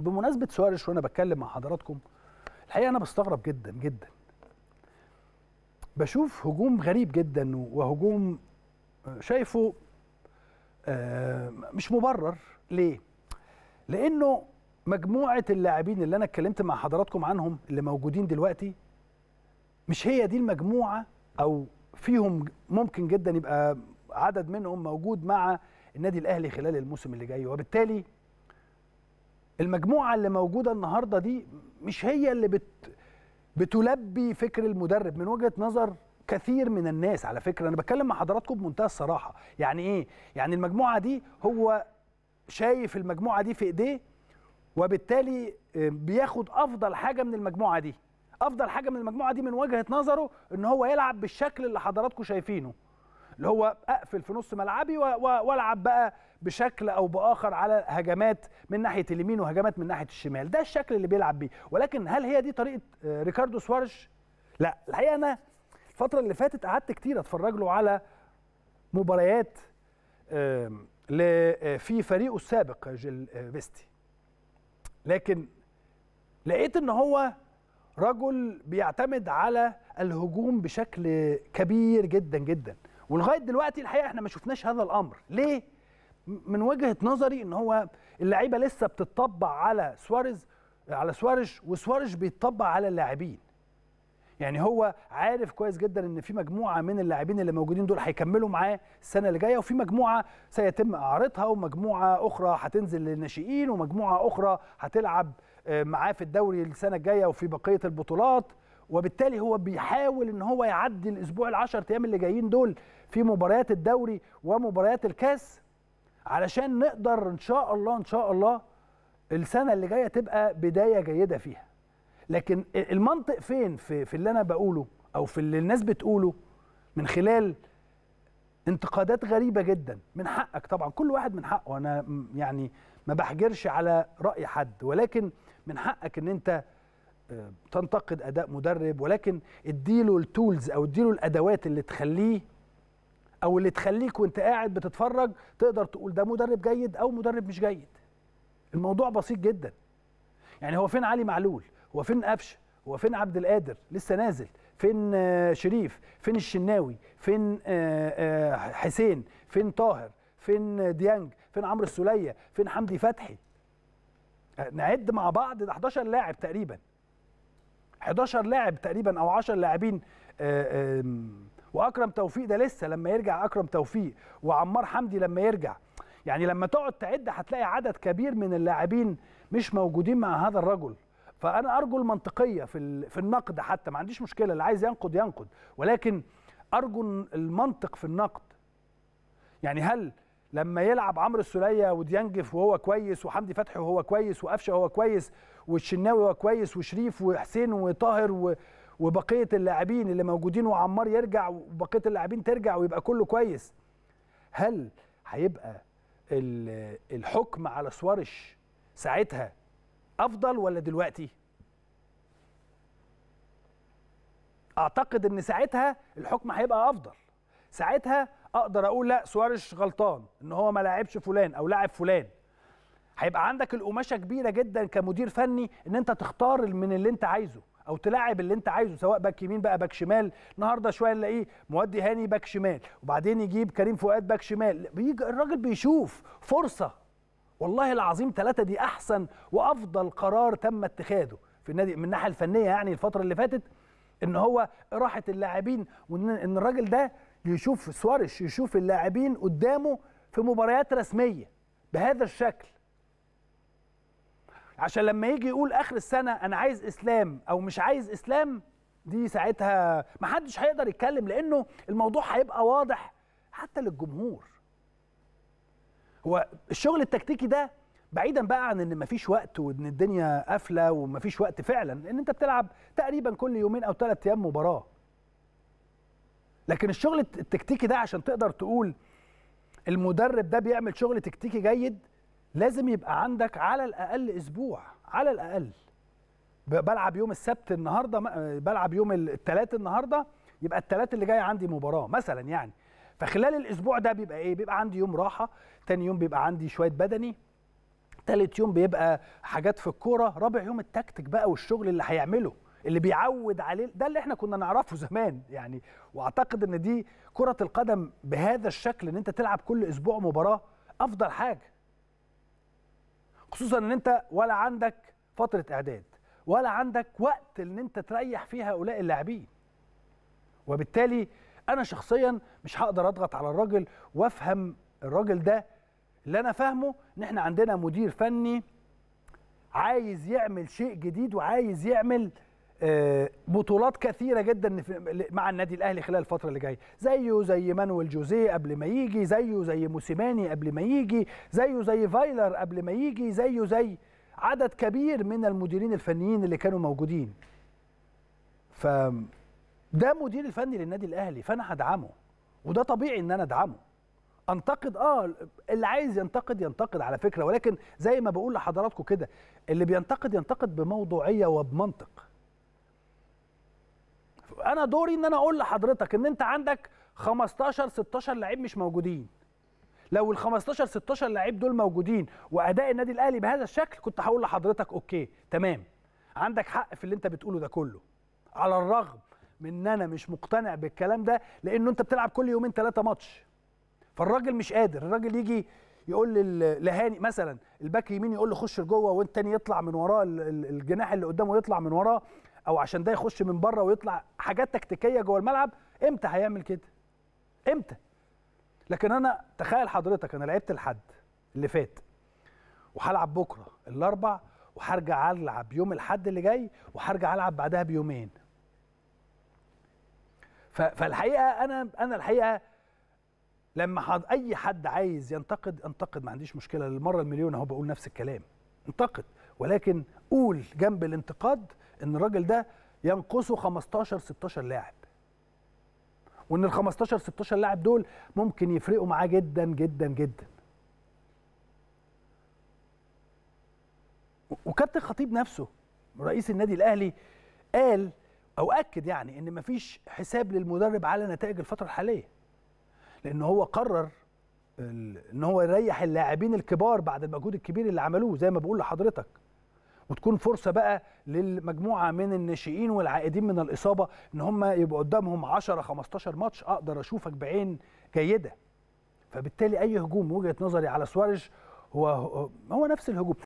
بمناسبه سواريش وانا بتكلم مع حضراتكم الحقيقه انا بستغرب جدا جدا بشوف هجوم غريب جدا وهجوم آه، شايفه آه، مش مبرر ليه لانه مجموعه اللاعبين اللي انا اتكلمت مع حضراتكم عنهم اللي موجودين دلوقتي مش هي دي المجموعه او فيهم ممكن جدا يبقى عدد منهم موجود مع النادي الاهلي خلال الموسم اللي جاي وبالتالي المجموعه اللي موجوده النهارده دي مش هي اللي بت بتلبي فكر المدرب من وجهه نظر كثير من الناس على فكره انا بتكلم مع حضراتكم بمنتهى الصراحه يعني ايه يعني المجموعه دي هو شايف المجموعه دي في ايديه وبالتالي آه، بياخد افضل حاجه من المجموعه دي افضل حاجه من المجموعه دي من وجهه نظره ان هو يلعب بالشكل اللي حضراتكم شايفينه اللي هو اقفل في نص ملعبي والعب بقى بشكل او باخر على هجمات من ناحيه اليمين وهجمات من ناحيه الشمال ده الشكل اللي بيلعب بيه ولكن هل هي دي طريقه آه، ريكاردو سوارش لا الحقيقه انا الفتره اللي فاتت قعدت كتير اتفرج له على مباريات آه، في فريقه السابق جيل آه، فيستي لكن لقيت ان هو رجل بيعتمد على الهجوم بشكل كبير جدا جدا ولغايه دلوقتي الحقيقه احنا ما شفناش هذا الامر ليه من وجهه نظري ان هو اللعيبه لسه بتطبع على سواريز على سوارش وسوارش بيتطبع على اللاعبين يعني هو عارف كويس جدا ان في مجموعه من اللاعبين اللي موجودين دول هيكملوا معاه السنه اللي جايه وفي مجموعه سيتم اعارتها ومجموعه اخرى هتنزل للناشئين ومجموعه اخرى هتلعب آه، معاه في الدوري السنه الجايه وفي بقيه البطولات وبالتالي هو بيحاول ان هو يعدي الاسبوع العشر ايام اللي جايين دول في مباريات الدوري ومباريات الكاس علشان نقدر ان شاء الله ان شاء الله السنه اللي جايه تبقى بدايه جيده فيها لكن المنطق فين في, في اللي انا بقوله او في اللي الناس بتقوله من خلال انتقادات غريبه جدا من حقك طبعا كل واحد من حقه انا يعني ما بحجرش على راي حد ولكن من حقك ان انت آه، تنتقد اداء مدرب ولكن اديله التولز او اديله الادوات اللي تخليه او اللي تخليك وانت قاعد بتتفرج تقدر تقول ده مدرب جيد او مدرب مش جيد الموضوع بسيط جدا يعني هو فين علي معلول هو فين قفشه هو فين عبد القادر لسه نازل فين آه، شريف فين الشناوي فين آه، آه، حسين فين طاهر فين ديانج فين عمرو السوليه فين حمدي فتحي نعد مع بعض ده 11 لاعب تقريبا 11 لاعب تقريبا او 10 لاعبين واكرم توفيق ده لسه لما يرجع اكرم توفيق وعمار حمدي لما يرجع يعني لما تقعد تعد هتلاقي عدد كبير من اللاعبين مش موجودين مع هذا الرجل فانا ارجو المنطقيه في في النقد حتى ما عنديش مشكله اللي عايز ينقد ينقد ولكن ارجو المنطق في النقد يعني هل لما يلعب عمرو السليه وديانجف وهو كويس وحمدي فتحي وهو كويس وقفشه وهو كويس والشناوي وهو كويس وشريف وحسين وطاهر و... وبقيه اللاعبين اللي موجودين وعمار يرجع وبقيه اللاعبين ترجع ويبقى كله كويس هل هيبقى الحكم على سوارش ساعتها افضل ولا دلوقتي اعتقد ان ساعتها الحكم هيبقى افضل ساعتها اقدر اقول لا سوارش غلطان ان هو ما لعبش فلان او لعب فلان هيبقى عندك القماشه كبيره جدا كمدير فني ان انت تختار من اللي انت عايزه او تلعب اللي انت عايزه سواء باك يمين بقى باك شمال النهارده شويه نلاقيه مودي هاني باك شمال وبعدين يجيب كريم فؤاد باك شمال بيجي الراجل بيشوف فرصه والله العظيم ثلاثة دي احسن وافضل قرار تم اتخاذه في النادي من الناحيه الفنيه يعني الفتره اللي فاتت ان هو راحه اللاعبين وان الراجل ده يشوف سوارش يشوف اللاعبين قدامه في مباريات رسميه بهذا الشكل عشان لما يجي يقول اخر السنه انا عايز اسلام او مش عايز اسلام دي ساعتها محدش هيقدر يتكلم لانه الموضوع هيبقى واضح حتى للجمهور هو الشغل التكتيكي ده بعيدا بقى عن ان مفيش وقت وان الدنيا قافله ومفيش وقت فعلا ان انت بتلعب تقريبا كل يومين او ثلاث ايام مباراه لكن الشغل التكتيكي ده عشان تقدر تقول المدرب ده بيعمل شغل تكتيكي جيد لازم يبقى عندك على الاقل اسبوع على الاقل بلعب يوم السبت النهارده بلعب يوم الثلاث النهارده يبقى الثلاث اللي جاي عندي مباراه مثلا يعني فخلال الاسبوع ده بيبقى ايه بيبقى عندي يوم راحه ثاني يوم بيبقى عندي شويه بدني ثالث يوم بيبقى حاجات في الكوره رابع يوم التكتيك بقى والشغل اللي هيعمله اللي بيعود عليه ده اللي احنا كنا نعرفه زمان يعني واعتقد ان دي كره القدم بهذا الشكل ان انت تلعب كل اسبوع مباراه افضل حاجه خصوصا ان انت ولا عندك فتره اعداد ولا عندك وقت ان انت تريح فيه هؤلاء اللاعبين وبالتالي انا شخصيا مش هقدر اضغط على الراجل وافهم الراجل ده اللي انا فاهمه ان احنا عندنا مدير فني عايز يعمل شيء جديد وعايز يعمل آه، بطولات كثيره جدا مع النادي الاهلي خلال الفتره اللي جايه زيه زي مانويل جوزيه قبل ما يجي زيه زي موسيماني قبل ما يجي زيه زي فايلر قبل ما يجي زيه زي عدد كبير من المديرين الفنيين اللي كانوا موجودين ف ده مدير الفني للنادي الاهلي فانا هدعمه وده طبيعي ان انا ادعمه انتقد اه اللي عايز ينتقد ينتقد على فكره ولكن زي ما بقول لحضراتكم كده اللي بينتقد ينتقد بموضوعيه وبمنطق انا دوري ان انا اقول لحضرتك ان انت عندك 15 16 لعيب مش موجودين لو ال 15 16 لعيب دول موجودين واداء النادي الاهلي بهذا الشكل كنت هقول لحضرتك اوكي تمام عندك حق في اللي انت بتقوله ده كله على الرغم من ان انا مش مقتنع بالكلام ده لانه انت بتلعب كل يومين ثلاثه ماتش فالراجل مش قادر الراجل يجي يقول لهاني مثلا الباك يمين يقول له خش لجوه والتاني يطلع من وراه الجناح اللي قدامه يطلع من وراه او عشان ده يخش من بره ويطلع حاجات تكتيكيه جوه الملعب امتى هيعمل كده امتى لكن انا تخيل حضرتك انا لعبت الحد اللي فات وهلعب بكره الاربع وهرجع العب يوم الحد اللي جاي وهرجع العب بعدها بيومين فالحقيقه انا انا الحقيقه لما حض... اي حد عايز ينتقد انتقد ما عنديش مشكله للمره المليون اهو بقول نفس الكلام انتقد ولكن قول جنب الانتقاد ان الراجل ده ينقصه 15 16 لاعب وان ال 15 16 لاعب دول ممكن يفرقوا معاه جدا جدا جدا وكابتن خطيب نفسه رئيس النادي الاهلي قال او اكد يعني ان مفيش حساب للمدرب على نتائج الفتره الحاليه لان هو قرر ان هو يريح اللاعبين الكبار بعد المجهود الكبير اللي عملوه زي ما بقول لحضرتك وتكون فرصه بقى للمجموعه من الناشئين والعائدين من الاصابه ان هم يبقى قدامهم 10 15 ماتش اقدر اشوفك بعين جيده فبالتالي اي هجوم وجهه نظري على سواريز هو هو نفس الهجوم